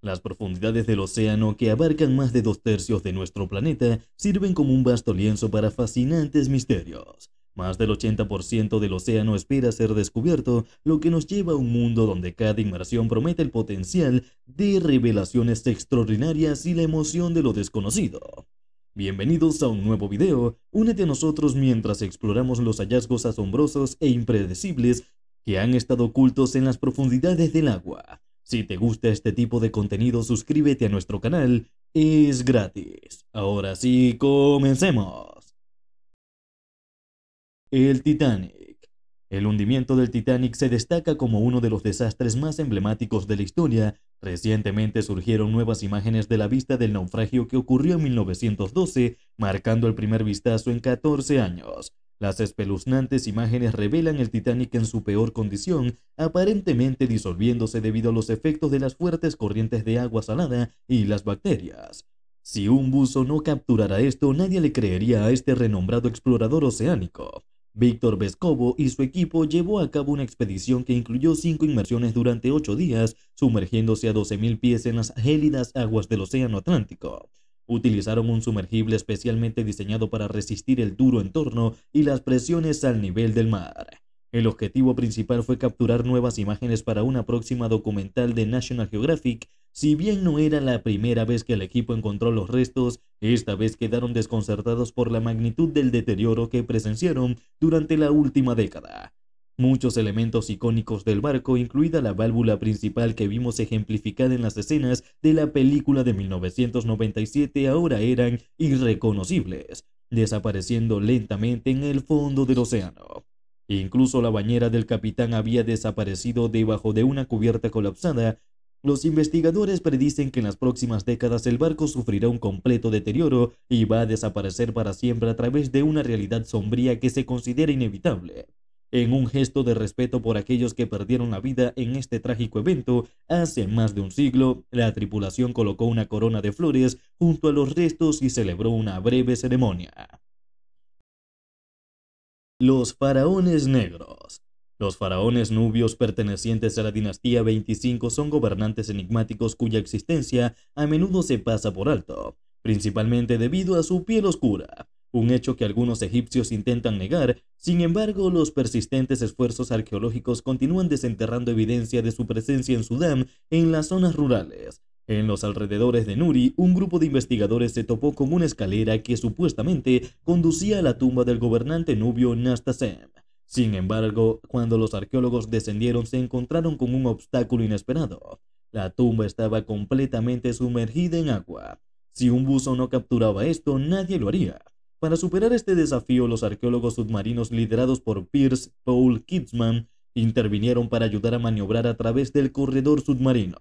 Las profundidades del océano, que abarcan más de dos tercios de nuestro planeta, sirven como un vasto lienzo para fascinantes misterios. Más del 80% del océano espera ser descubierto, lo que nos lleva a un mundo donde cada inmersión promete el potencial de revelaciones extraordinarias y la emoción de lo desconocido. Bienvenidos a un nuevo video, únete a nosotros mientras exploramos los hallazgos asombrosos e impredecibles que han estado ocultos en las profundidades del agua. Si te gusta este tipo de contenido, suscríbete a nuestro canal, es gratis. Ahora sí, comencemos. El Titanic. El hundimiento del Titanic se destaca como uno de los desastres más emblemáticos de la historia. Recientemente surgieron nuevas imágenes de la vista del naufragio que ocurrió en 1912, marcando el primer vistazo en 14 años. Las espeluznantes imágenes revelan el Titanic en su peor condición, aparentemente disolviéndose debido a los efectos de las fuertes corrientes de agua salada y las bacterias. Si un buzo no capturara esto, nadie le creería a este renombrado explorador oceánico. Víctor Vescovo y su equipo llevó a cabo una expedición que incluyó cinco inmersiones durante ocho días, sumergiéndose a 12.000 pies en las gélidas aguas del Océano Atlántico. Utilizaron un sumergible especialmente diseñado para resistir el duro entorno y las presiones al nivel del mar. El objetivo principal fue capturar nuevas imágenes para una próxima documental de National Geographic. Si bien no era la primera vez que el equipo encontró los restos, esta vez quedaron desconcertados por la magnitud del deterioro que presenciaron durante la última década. Muchos elementos icónicos del barco, incluida la válvula principal que vimos ejemplificada en las escenas de la película de 1997, ahora eran irreconocibles, desapareciendo lentamente en el fondo del océano. Incluso la bañera del capitán había desaparecido debajo de una cubierta colapsada. Los investigadores predicen que en las próximas décadas el barco sufrirá un completo deterioro y va a desaparecer para siempre a través de una realidad sombría que se considera inevitable en un gesto de respeto por aquellos que perdieron la vida en este trágico evento, hace más de un siglo, la tripulación colocó una corona de flores junto a los restos y celebró una breve ceremonia. Los faraones negros. Los faraones nubios pertenecientes a la dinastía 25 son gobernantes enigmáticos cuya existencia a menudo se pasa por alto, principalmente debido a su piel oscura un hecho que algunos egipcios intentan negar, sin embargo los persistentes esfuerzos arqueológicos continúan desenterrando evidencia de su presencia en Sudán en las zonas rurales. En los alrededores de Nuri, un grupo de investigadores se topó con una escalera que supuestamente conducía a la tumba del gobernante nubio Nastasem. Sin embargo, cuando los arqueólogos descendieron se encontraron con un obstáculo inesperado. La tumba estaba completamente sumergida en agua. Si un buzo no capturaba esto, nadie lo haría. Para superar este desafío, los arqueólogos submarinos liderados por Pierce Paul Kitzman intervinieron para ayudar a maniobrar a través del corredor submarino.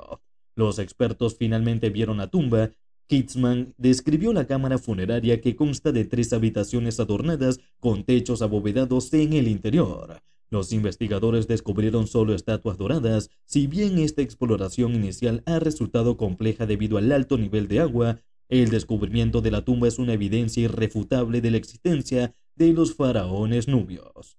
Los expertos finalmente vieron la tumba. Kitzman describió la cámara funeraria que consta de tres habitaciones adornadas con techos abovedados en el interior. Los investigadores descubrieron solo estatuas doradas, si bien esta exploración inicial ha resultado compleja debido al alto nivel de agua el descubrimiento de la tumba es una evidencia irrefutable de la existencia de los faraones nubios.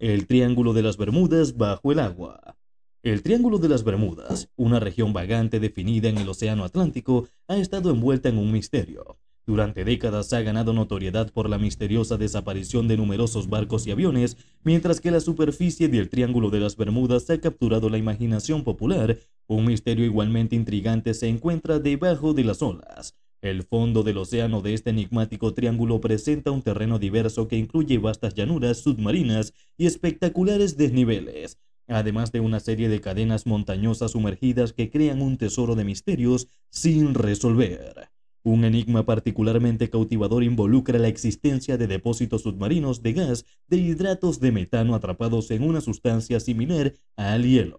El Triángulo de las Bermudas bajo el agua. El Triángulo de las Bermudas, una región vagante definida en el Océano Atlántico, ha estado envuelta en un misterio, durante décadas ha ganado notoriedad por la misteriosa desaparición de numerosos barcos y aviones, mientras que la superficie del Triángulo de las Bermudas ha capturado la imaginación popular, un misterio igualmente intrigante se encuentra debajo de las olas. El fondo del océano de este enigmático triángulo presenta un terreno diverso que incluye vastas llanuras submarinas y espectaculares desniveles, además de una serie de cadenas montañosas sumergidas que crean un tesoro de misterios sin resolver. Un enigma particularmente cautivador involucra la existencia de depósitos submarinos de gas de hidratos de metano atrapados en una sustancia similar al hielo.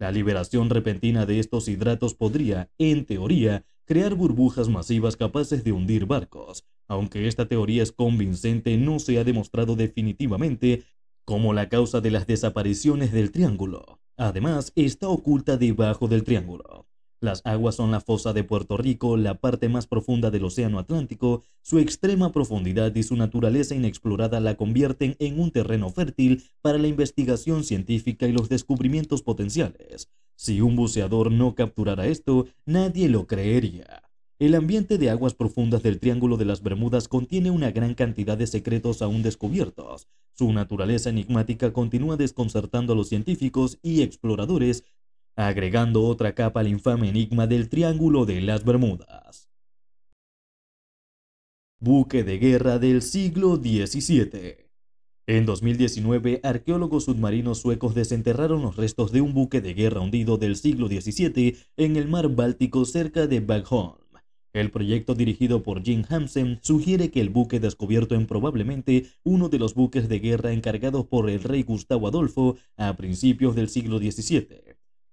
La liberación repentina de estos hidratos podría, en teoría, crear burbujas masivas capaces de hundir barcos. Aunque esta teoría es convincente, no se ha demostrado definitivamente como la causa de las desapariciones del triángulo. Además, está oculta debajo del triángulo. Las aguas son la fosa de Puerto Rico, la parte más profunda del Océano Atlántico. Su extrema profundidad y su naturaleza inexplorada la convierten en un terreno fértil para la investigación científica y los descubrimientos potenciales. Si un buceador no capturara esto, nadie lo creería. El ambiente de aguas profundas del Triángulo de las Bermudas contiene una gran cantidad de secretos aún descubiertos. Su naturaleza enigmática continúa desconcertando a los científicos y exploradores agregando otra capa al infame enigma del Triángulo de las Bermudas. Buque de guerra del siglo XVII. En 2019, arqueólogos submarinos suecos desenterraron los restos de un buque de guerra hundido del siglo XVII en el mar Báltico cerca de Bagholm. El proyecto dirigido por Jim Hansen sugiere que el buque descubierto en probablemente uno de los buques de guerra encargados por el rey Gustavo Adolfo a principios del siglo XVII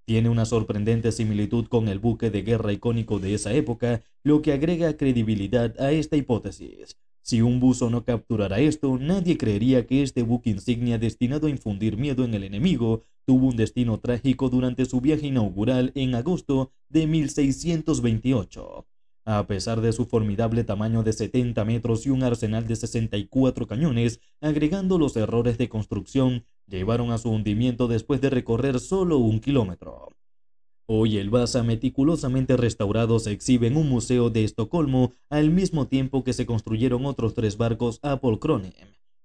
tiene una sorprendente similitud con el buque de guerra icónico de esa época, lo que agrega credibilidad a esta hipótesis. Si un buzo no capturara esto, nadie creería que este buque insignia destinado a infundir miedo en el enemigo tuvo un destino trágico durante su viaje inaugural en agosto de 1628. A pesar de su formidable tamaño de 70 metros y un arsenal de 64 cañones, agregando los errores de construcción, llevaron a su hundimiento después de recorrer solo un kilómetro. Hoy el Vasa meticulosamente restaurado se exhibe en un museo de Estocolmo al mismo tiempo que se construyeron otros tres barcos a Polkronen.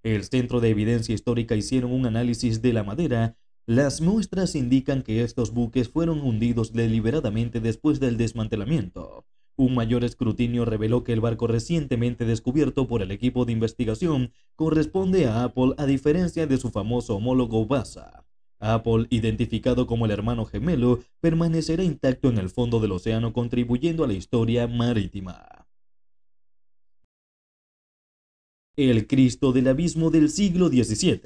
El Centro de Evidencia Histórica hicieron un análisis de la madera. Las muestras indican que estos buques fueron hundidos deliberadamente después del desmantelamiento. Un mayor escrutinio reveló que el barco recientemente descubierto por el equipo de investigación corresponde a Apple a diferencia de su famoso homólogo Vasa. Apple, identificado como el hermano gemelo, permanecerá intacto en el fondo del océano contribuyendo a la historia marítima. El Cristo del Abismo del siglo XVII.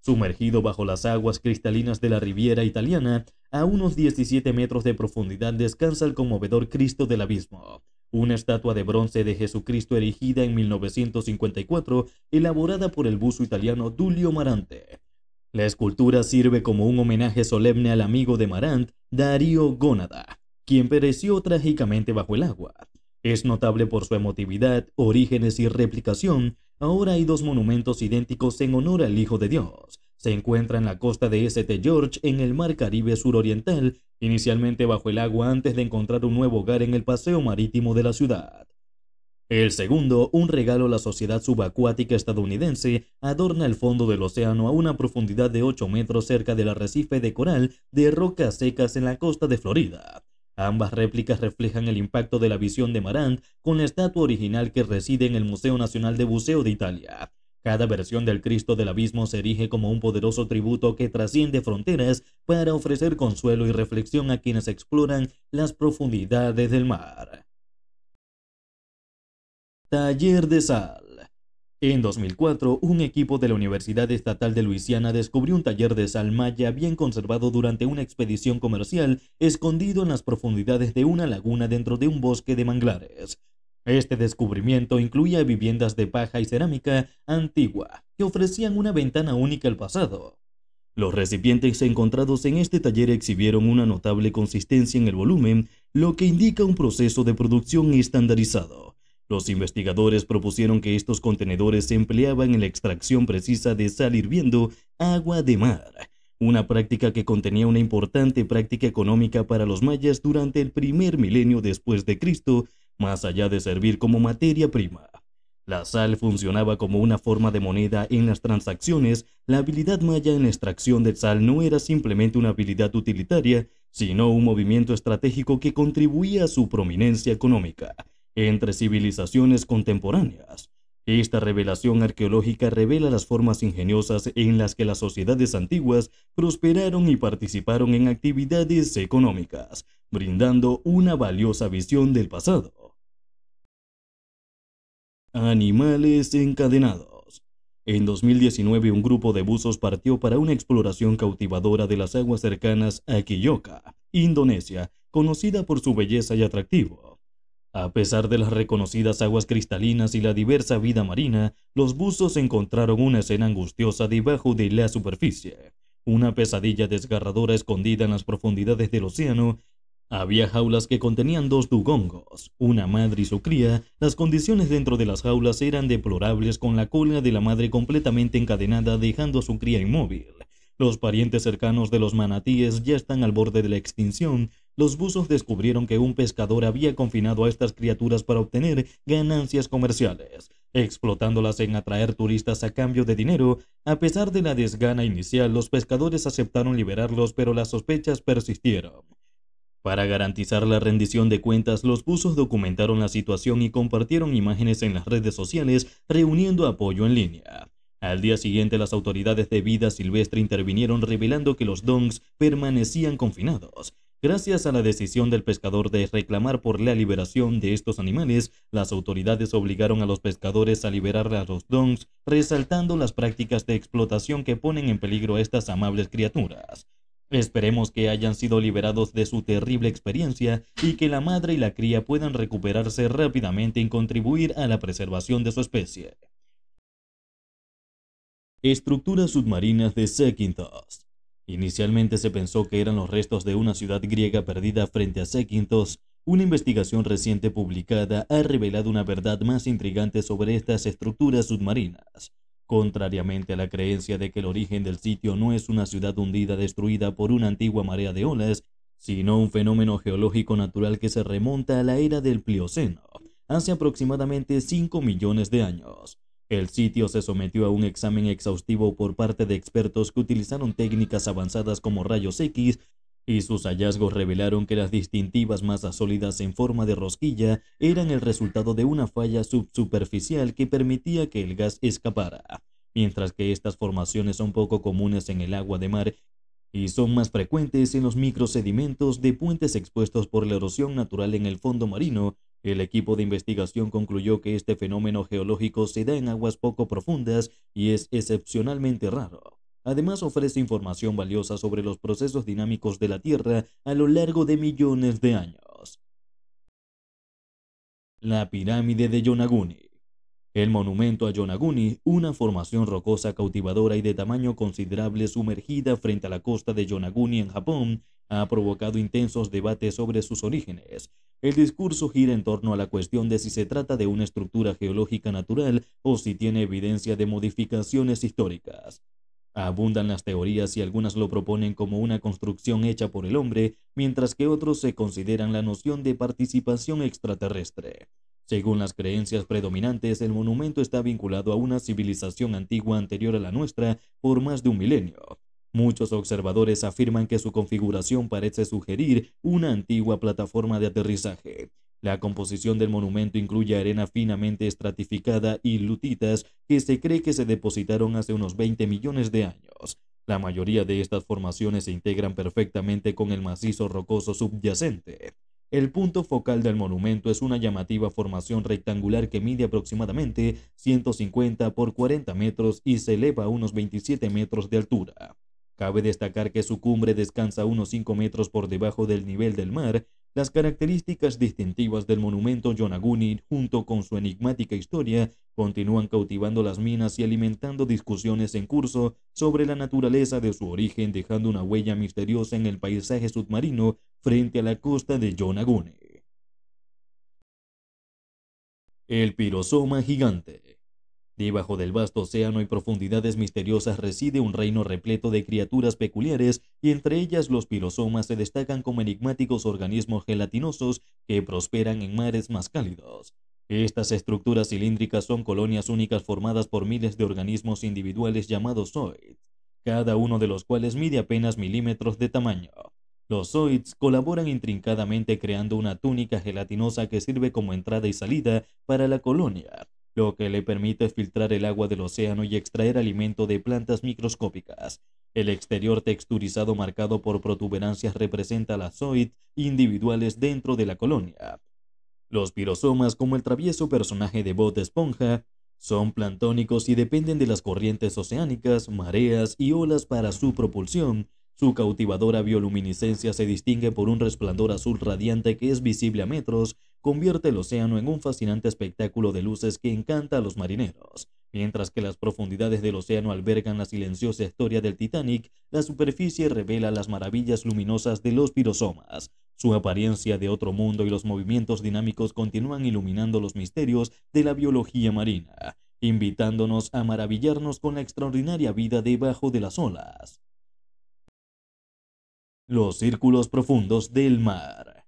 Sumergido bajo las aguas cristalinas de la Riviera italiana, a unos 17 metros de profundidad descansa el conmovedor Cristo del Abismo, una estatua de bronce de Jesucristo erigida en 1954, elaborada por el buzo italiano Dulio Marante. La escultura sirve como un homenaje solemne al amigo de Marant, Darío Gónada, quien pereció trágicamente bajo el agua. Es notable por su emotividad, orígenes y replicación. Ahora hay dos monumentos idénticos en honor al Hijo de Dios, se encuentra en la costa de St. George en el Mar Caribe suroriental, inicialmente bajo el agua antes de encontrar un nuevo hogar en el paseo marítimo de la ciudad. El segundo, un regalo a la sociedad subacuática estadounidense, adorna el fondo del océano a una profundidad de 8 metros cerca del arrecife de coral de rocas secas en la costa de Florida. Ambas réplicas reflejan el impacto de la visión de Marant con la estatua original que reside en el Museo Nacional de Buceo de Italia. Cada versión del Cristo del Abismo se erige como un poderoso tributo que trasciende fronteras para ofrecer consuelo y reflexión a quienes exploran las profundidades del mar. Taller de sal. En 2004, un equipo de la Universidad Estatal de Luisiana descubrió un taller de sal maya bien conservado durante una expedición comercial escondido en las profundidades de una laguna dentro de un bosque de manglares. Este descubrimiento incluía viviendas de paja y cerámica antigua que ofrecían una ventana única al pasado. Los recipientes encontrados en este taller exhibieron una notable consistencia en el volumen, lo que indica un proceso de producción estandarizado. Los investigadores propusieron que estos contenedores se empleaban en la extracción precisa de sal hirviendo agua de mar, una práctica que contenía una importante práctica económica para los mayas durante el primer milenio después de Cristo más allá de servir como materia prima. La sal funcionaba como una forma de moneda en las transacciones, la habilidad maya en la extracción de sal no era simplemente una habilidad utilitaria, sino un movimiento estratégico que contribuía a su prominencia económica entre civilizaciones contemporáneas. Esta revelación arqueológica revela las formas ingeniosas en las que las sociedades antiguas prosperaron y participaron en actividades económicas, brindando una valiosa visión del pasado. Animales encadenados. En 2019 un grupo de buzos partió para una exploración cautivadora de las aguas cercanas a Quilloca, Indonesia, conocida por su belleza y atractivo. A pesar de las reconocidas aguas cristalinas y la diversa vida marina, los buzos encontraron una escena angustiosa debajo de la superficie, una pesadilla desgarradora escondida en las profundidades del océano había jaulas que contenían dos dugongos, una madre y su cría. Las condiciones dentro de las jaulas eran deplorables con la cola de la madre completamente encadenada dejando a su cría inmóvil. Los parientes cercanos de los manatíes ya están al borde de la extinción. Los buzos descubrieron que un pescador había confinado a estas criaturas para obtener ganancias comerciales, explotándolas en atraer turistas a cambio de dinero. A pesar de la desgana inicial, los pescadores aceptaron liberarlos, pero las sospechas persistieron. Para garantizar la rendición de cuentas, los buzos documentaron la situación y compartieron imágenes en las redes sociales, reuniendo apoyo en línea. Al día siguiente, las autoridades de vida silvestre intervinieron revelando que los dongs permanecían confinados. Gracias a la decisión del pescador de reclamar por la liberación de estos animales, las autoridades obligaron a los pescadores a liberar a los dongs, resaltando las prácticas de explotación que ponen en peligro a estas amables criaturas. Esperemos que hayan sido liberados de su terrible experiencia y que la madre y la cría puedan recuperarse rápidamente y contribuir a la preservación de su especie. Estructuras submarinas de Sekintos Inicialmente se pensó que eran los restos de una ciudad griega perdida frente a Sekintos. Una investigación reciente publicada ha revelado una verdad más intrigante sobre estas estructuras submarinas. Contrariamente a la creencia de que el origen del sitio no es una ciudad hundida destruida por una antigua marea de olas, sino un fenómeno geológico natural que se remonta a la era del Plioceno, hace aproximadamente 5 millones de años. El sitio se sometió a un examen exhaustivo por parte de expertos que utilizaron técnicas avanzadas como rayos X y sus hallazgos revelaron que las distintivas masas sólidas en forma de rosquilla eran el resultado de una falla subsuperficial que permitía que el gas escapara, mientras que estas formaciones son poco comunes en el agua de mar y son más frecuentes en los microsedimentos de puentes expuestos por la erosión natural en el fondo marino, el equipo de investigación concluyó que este fenómeno geológico se da en aguas poco profundas y es excepcionalmente raro. Además ofrece información valiosa sobre los procesos dinámicos de la Tierra a lo largo de millones de años. La pirámide de Yonaguni. El monumento a Yonaguni, una formación rocosa cautivadora y de tamaño considerable sumergida frente a la costa de Yonaguni en Japón, ha provocado intensos debates sobre sus orígenes. El discurso gira en torno a la cuestión de si se trata de una estructura geológica natural o si tiene evidencia de modificaciones históricas. Abundan las teorías y algunas lo proponen como una construcción hecha por el hombre, mientras que otros se consideran la noción de participación extraterrestre. Según las creencias predominantes, el monumento está vinculado a una civilización antigua anterior a la nuestra por más de un milenio. Muchos observadores afirman que su configuración parece sugerir una antigua plataforma de aterrizaje, la composición del monumento incluye arena finamente estratificada y lutitas que se cree que se depositaron hace unos 20 millones de años. La mayoría de estas formaciones se integran perfectamente con el macizo rocoso subyacente. El punto focal del monumento es una llamativa formación rectangular que mide aproximadamente 150 por 40 metros y se eleva a unos 27 metros de altura. Cabe destacar que su cumbre descansa unos 5 metros por debajo del nivel del mar. Las características distintivas del monumento Yonaguni, junto con su enigmática historia, continúan cautivando las minas y alimentando discusiones en curso sobre la naturaleza de su origen, dejando una huella misteriosa en el paisaje submarino frente a la costa de Yonaguni. El pirosoma gigante. Debajo del vasto océano y profundidades misteriosas reside un reino repleto de criaturas peculiares y entre ellas los pirosomas se destacan como enigmáticos organismos gelatinosos que prosperan en mares más cálidos. Estas estructuras cilíndricas son colonias únicas formadas por miles de organismos individuales llamados zoids, cada uno de los cuales mide apenas milímetros de tamaño. Los zoids colaboran intrincadamente creando una túnica gelatinosa que sirve como entrada y salida para la colonia, lo que le permite filtrar el agua del océano y extraer alimento de plantas microscópicas. El exterior texturizado marcado por protuberancias representa las zoid individuales dentro de la colonia. Los pirosomas, como el travieso personaje de Bot Esponja, son plantónicos y dependen de las corrientes oceánicas, mareas y olas para su propulsión. Su cautivadora bioluminiscencia se distingue por un resplandor azul radiante que es visible a metros, convierte el océano en un fascinante espectáculo de luces que encanta a los marineros. Mientras que las profundidades del océano albergan la silenciosa historia del Titanic, la superficie revela las maravillas luminosas de los pirosomas. Su apariencia de otro mundo y los movimientos dinámicos continúan iluminando los misterios de la biología marina, invitándonos a maravillarnos con la extraordinaria vida debajo de las olas. Los círculos profundos del mar.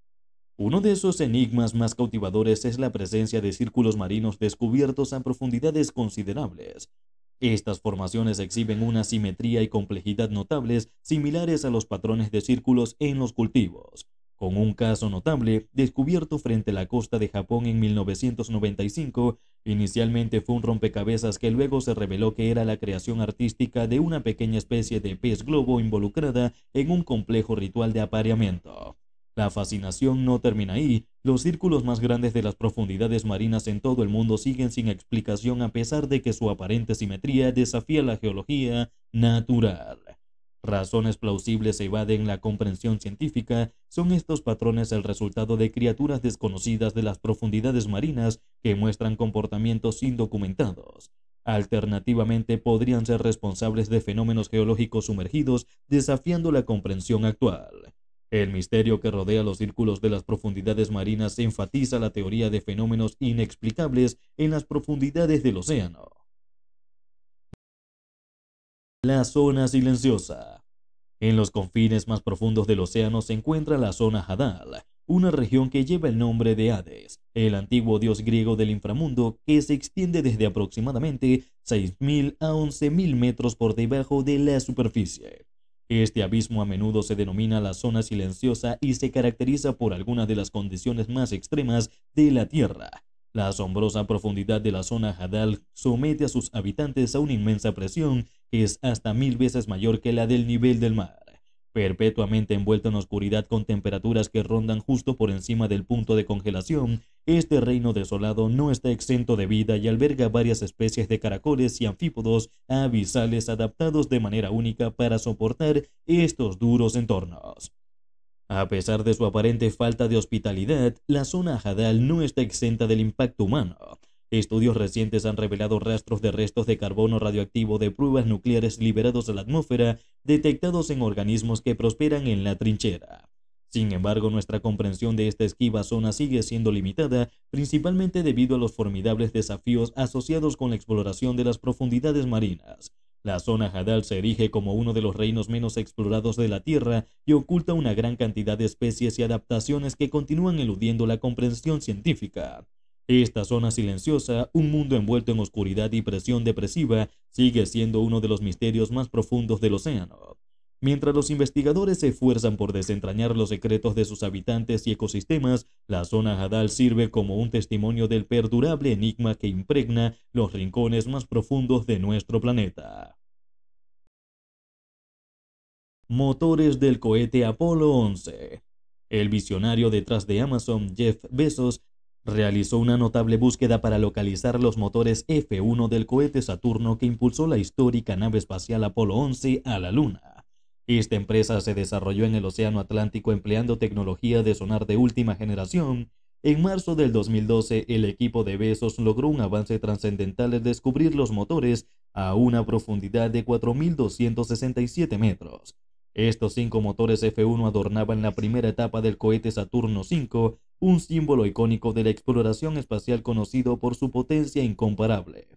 Uno de esos enigmas más cautivadores es la presencia de círculos marinos descubiertos a profundidades considerables. Estas formaciones exhiben una simetría y complejidad notables similares a los patrones de círculos en los cultivos, con un caso notable descubierto frente a la costa de Japón en 1995 Inicialmente fue un rompecabezas que luego se reveló que era la creación artística de una pequeña especie de pez globo involucrada en un complejo ritual de apareamiento. La fascinación no termina ahí. Los círculos más grandes de las profundidades marinas en todo el mundo siguen sin explicación a pesar de que su aparente simetría desafía la geología natural. Razones plausibles evaden la comprensión científica, son estos patrones el resultado de criaturas desconocidas de las profundidades marinas que muestran comportamientos indocumentados. Alternativamente podrían ser responsables de fenómenos geológicos sumergidos desafiando la comprensión actual. El misterio que rodea los círculos de las profundidades marinas enfatiza la teoría de fenómenos inexplicables en las profundidades del océano. La zona silenciosa. En los confines más profundos del océano se encuentra la zona Hadal, una región que lleva el nombre de Hades, el antiguo dios griego del inframundo que se extiende desde aproximadamente 6.000 a 11.000 metros por debajo de la superficie. Este abismo a menudo se denomina la zona silenciosa y se caracteriza por algunas de las condiciones más extremas de la Tierra. La asombrosa profundidad de la zona Hadal somete a sus habitantes a una inmensa presión que es hasta mil veces mayor que la del nivel del mar. Perpetuamente envuelta en oscuridad con temperaturas que rondan justo por encima del punto de congelación, este reino desolado no está exento de vida y alberga varias especies de caracoles y anfípodos abisales adaptados de manera única para soportar estos duros entornos. A pesar de su aparente falta de hospitalidad, la zona Hadal no está exenta del impacto humano. Estudios recientes han revelado rastros de restos de carbono radioactivo de pruebas nucleares liberados a la atmósfera detectados en organismos que prosperan en la trinchera. Sin embargo, nuestra comprensión de esta esquiva zona sigue siendo limitada, principalmente debido a los formidables desafíos asociados con la exploración de las profundidades marinas. La zona Hadal se erige como uno de los reinos menos explorados de la Tierra y oculta una gran cantidad de especies y adaptaciones que continúan eludiendo la comprensión científica. Esta zona silenciosa, un mundo envuelto en oscuridad y presión depresiva, sigue siendo uno de los misterios más profundos del océano. Mientras los investigadores se esfuerzan por desentrañar los secretos de sus habitantes y ecosistemas, la zona Hadal sirve como un testimonio del perdurable enigma que impregna los rincones más profundos de nuestro planeta. Motores del cohete Apolo 11 El visionario detrás de Amazon, Jeff Bezos, realizó una notable búsqueda para localizar los motores F1 del cohete Saturno que impulsó la histórica nave espacial Apolo 11 a la Luna. Esta empresa se desarrolló en el Océano Atlántico empleando tecnología de sonar de última generación. En marzo del 2012, el equipo de Besos logró un avance trascendental al descubrir los motores a una profundidad de 4.267 metros. Estos cinco motores F1 adornaban la primera etapa del cohete Saturno V, un símbolo icónico de la exploración espacial conocido por su potencia incomparable.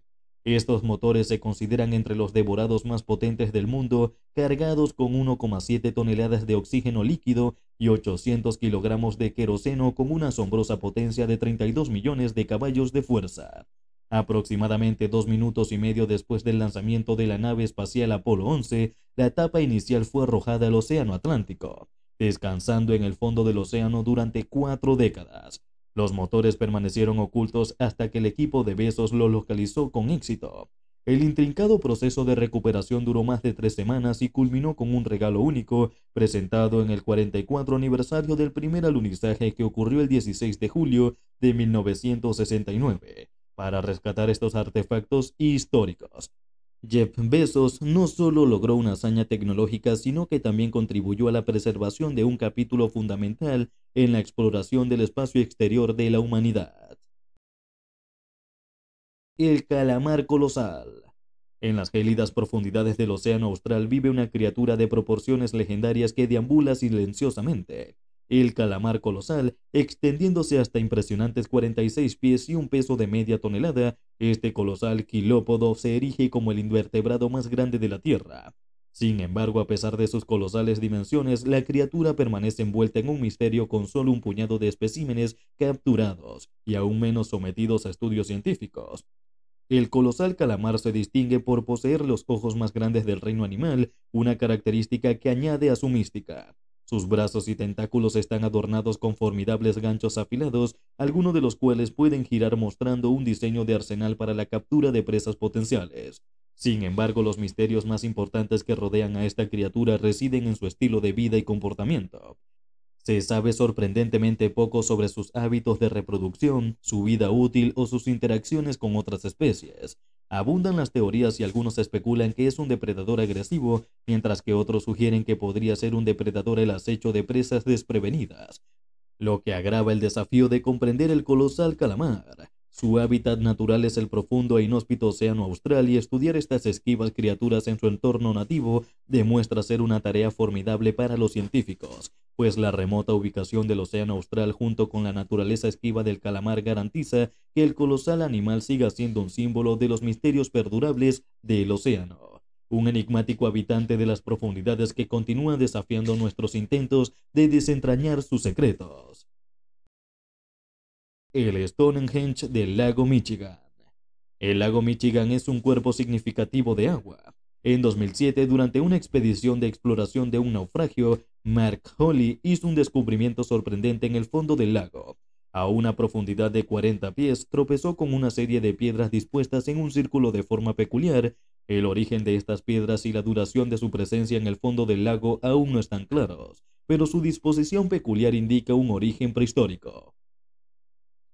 Estos motores se consideran entre los devorados más potentes del mundo, cargados con 1,7 toneladas de oxígeno líquido y 800 kilogramos de queroseno con una asombrosa potencia de 32 millones de caballos de fuerza. Aproximadamente dos minutos y medio después del lanzamiento de la nave espacial Apolo 11, la etapa inicial fue arrojada al Océano Atlántico, descansando en el fondo del océano durante cuatro décadas. Los motores permanecieron ocultos hasta que el equipo de Besos lo localizó con éxito. El intrincado proceso de recuperación duró más de tres semanas y culminó con un regalo único, presentado en el 44 aniversario del primer alunizaje que ocurrió el 16 de julio de 1969. Para rescatar estos artefactos históricos, Jeff Bezos no solo logró una hazaña tecnológica, sino que también contribuyó a la preservación de un capítulo fundamental en la exploración del espacio exterior de la humanidad. El calamar colosal. En las gélidas profundidades del océano austral vive una criatura de proporciones legendarias que deambula silenciosamente, el calamar colosal, extendiéndose hasta impresionantes 46 pies y un peso de media tonelada, este colosal quilópodo se erige como el invertebrado más grande de la Tierra. Sin embargo, a pesar de sus colosales dimensiones, la criatura permanece envuelta en un misterio con solo un puñado de especímenes capturados y aún menos sometidos a estudios científicos. El colosal calamar se distingue por poseer los ojos más grandes del reino animal, una característica que añade a su mística. Sus brazos y tentáculos están adornados con formidables ganchos afilados, algunos de los cuales pueden girar mostrando un diseño de arsenal para la captura de presas potenciales. Sin embargo, los misterios más importantes que rodean a esta criatura residen en su estilo de vida y comportamiento. Se sabe sorprendentemente poco sobre sus hábitos de reproducción, su vida útil o sus interacciones con otras especies abundan las teorías y algunos especulan que es un depredador agresivo, mientras que otros sugieren que podría ser un depredador el acecho de presas desprevenidas, lo que agrava el desafío de comprender el colosal calamar. Su hábitat natural es el profundo e inhóspito océano austral y estudiar estas esquivas criaturas en su entorno nativo demuestra ser una tarea formidable para los científicos pues la remota ubicación del Océano Austral junto con la naturaleza esquiva del calamar garantiza que el colosal animal siga siendo un símbolo de los misterios perdurables del océano, un enigmático habitante de las profundidades que continúa desafiando nuestros intentos de desentrañar sus secretos. El Stonehenge del lago Michigan. El lago Michigan es un cuerpo significativo de agua, en 2007, durante una expedición de exploración de un naufragio, Mark Holly hizo un descubrimiento sorprendente en el fondo del lago. A una profundidad de 40 pies, tropezó con una serie de piedras dispuestas en un círculo de forma peculiar. El origen de estas piedras y la duración de su presencia en el fondo del lago aún no están claros, pero su disposición peculiar indica un origen prehistórico.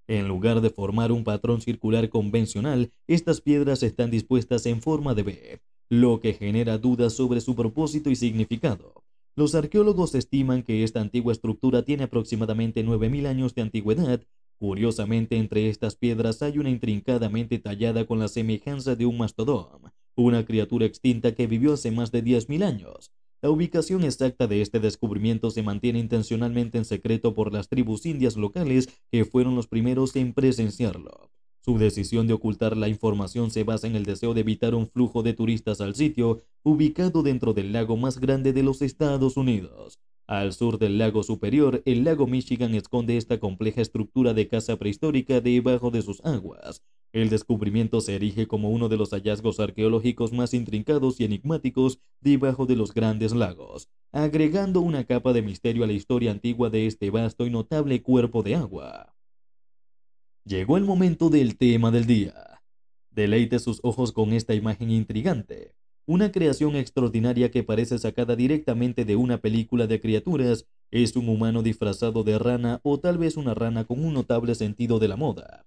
En lugar de formar un patrón circular convencional, estas piedras están dispuestas en forma de B lo que genera dudas sobre su propósito y significado. Los arqueólogos estiman que esta antigua estructura tiene aproximadamente 9.000 años de antigüedad. Curiosamente, entre estas piedras hay una intrincadamente tallada con la semejanza de un mastodón, una criatura extinta que vivió hace más de 10.000 años. La ubicación exacta de este descubrimiento se mantiene intencionalmente en secreto por las tribus indias locales que fueron los primeros en presenciarlo. Su decisión de ocultar la información se basa en el deseo de evitar un flujo de turistas al sitio, ubicado dentro del lago más grande de los Estados Unidos. Al sur del lago superior, el lago Michigan esconde esta compleja estructura de casa prehistórica debajo de sus aguas. El descubrimiento se erige como uno de los hallazgos arqueológicos más intrincados y enigmáticos debajo de los grandes lagos, agregando una capa de misterio a la historia antigua de este vasto y notable cuerpo de agua. Llegó el momento del tema del día. Deleite sus ojos con esta imagen intrigante, una creación extraordinaria que parece sacada directamente de una película de criaturas, es un humano disfrazado de rana o tal vez una rana con un notable sentido de la moda.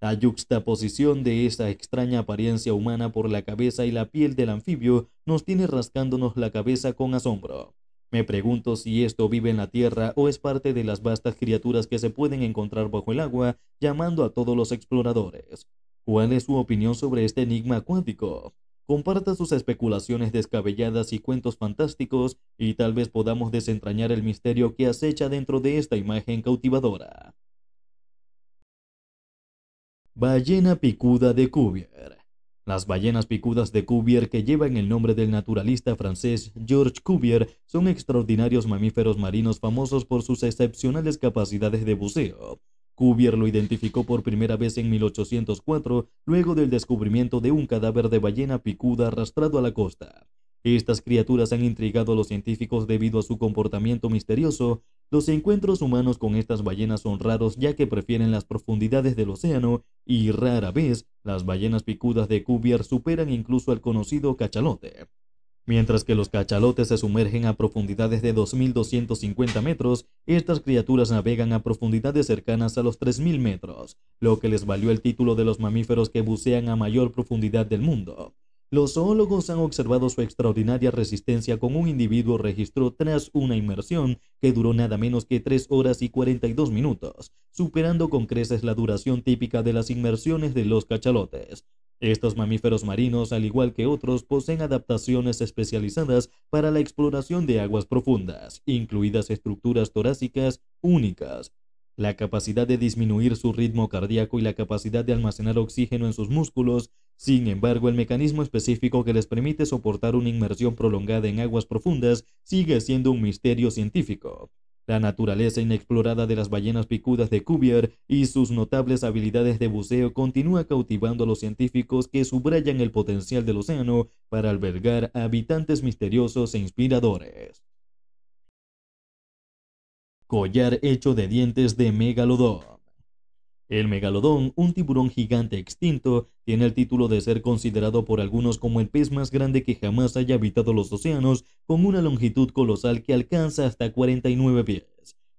La juxtaposición de esa extraña apariencia humana por la cabeza y la piel del anfibio nos tiene rascándonos la cabeza con asombro. Me pregunto si esto vive en la Tierra o es parte de las vastas criaturas que se pueden encontrar bajo el agua, llamando a todos los exploradores. ¿Cuál es su opinión sobre este enigma acuático? Comparta sus especulaciones descabelladas y cuentos fantásticos y tal vez podamos desentrañar el misterio que acecha dentro de esta imagen cautivadora. Ballena picuda de Cuvier las ballenas picudas de Cuvier, que llevan el nombre del naturalista francés Georges Cuvier, son extraordinarios mamíferos marinos famosos por sus excepcionales capacidades de buceo. Cuvier lo identificó por primera vez en 1804, luego del descubrimiento de un cadáver de ballena picuda arrastrado a la costa. Estas criaturas han intrigado a los científicos debido a su comportamiento misterioso los encuentros humanos con estas ballenas son raros ya que prefieren las profundidades del océano y rara vez las ballenas picudas de Cuvier superan incluso al conocido cachalote. Mientras que los cachalotes se sumergen a profundidades de 2.250 metros, estas criaturas navegan a profundidades cercanas a los 3.000 metros, lo que les valió el título de los mamíferos que bucean a mayor profundidad del mundo. Los zoólogos han observado su extraordinaria resistencia con un individuo registró tras una inmersión que duró nada menos que 3 horas y 42 minutos, superando con creces la duración típica de las inmersiones de los cachalotes. Estos mamíferos marinos, al igual que otros, poseen adaptaciones especializadas para la exploración de aguas profundas, incluidas estructuras torácicas únicas, la capacidad de disminuir su ritmo cardíaco y la capacidad de almacenar oxígeno en sus músculos sin embargo, el mecanismo específico que les permite soportar una inmersión prolongada en aguas profundas sigue siendo un misterio científico. La naturaleza inexplorada de las ballenas picudas de Cuvier y sus notables habilidades de buceo continúa cautivando a los científicos que subrayan el potencial del océano para albergar habitantes misteriosos e inspiradores. Collar hecho de dientes de megalodón. El megalodón, un tiburón gigante extinto, tiene el título de ser considerado por algunos como el pez más grande que jamás haya habitado los océanos, con una longitud colosal que alcanza hasta 49 pies,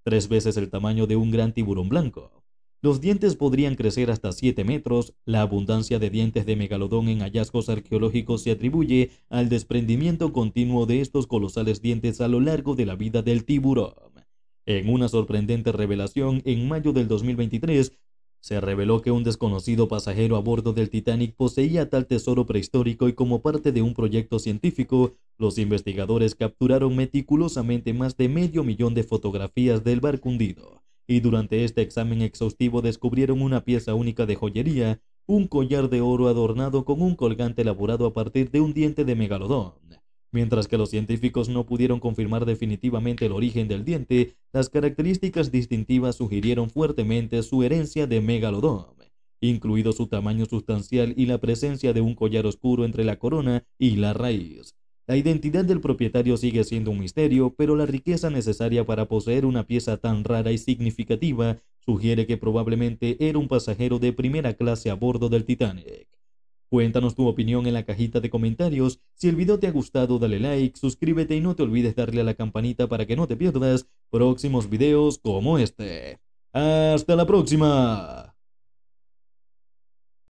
tres veces el tamaño de un gran tiburón blanco. Los dientes podrían crecer hasta 7 metros. La abundancia de dientes de megalodón en hallazgos arqueológicos se atribuye al desprendimiento continuo de estos colosales dientes a lo largo de la vida del tiburón. En una sorprendente revelación, en mayo del 2023, se reveló que un desconocido pasajero a bordo del Titanic poseía tal tesoro prehistórico y como parte de un proyecto científico, los investigadores capturaron meticulosamente más de medio millón de fotografías del barco hundido, y durante este examen exhaustivo descubrieron una pieza única de joyería, un collar de oro adornado con un colgante elaborado a partir de un diente de megalodón. Mientras que los científicos no pudieron confirmar definitivamente el origen del diente, las características distintivas sugirieron fuertemente su herencia de Megalodon, incluido su tamaño sustancial y la presencia de un collar oscuro entre la corona y la raíz. La identidad del propietario sigue siendo un misterio, pero la riqueza necesaria para poseer una pieza tan rara y significativa sugiere que probablemente era un pasajero de primera clase a bordo del Titanic. Cuéntanos tu opinión en la cajita de comentarios. Si el video te ha gustado, dale like, suscríbete y no te olvides darle a la campanita para que no te pierdas próximos videos como este. ¡Hasta la próxima!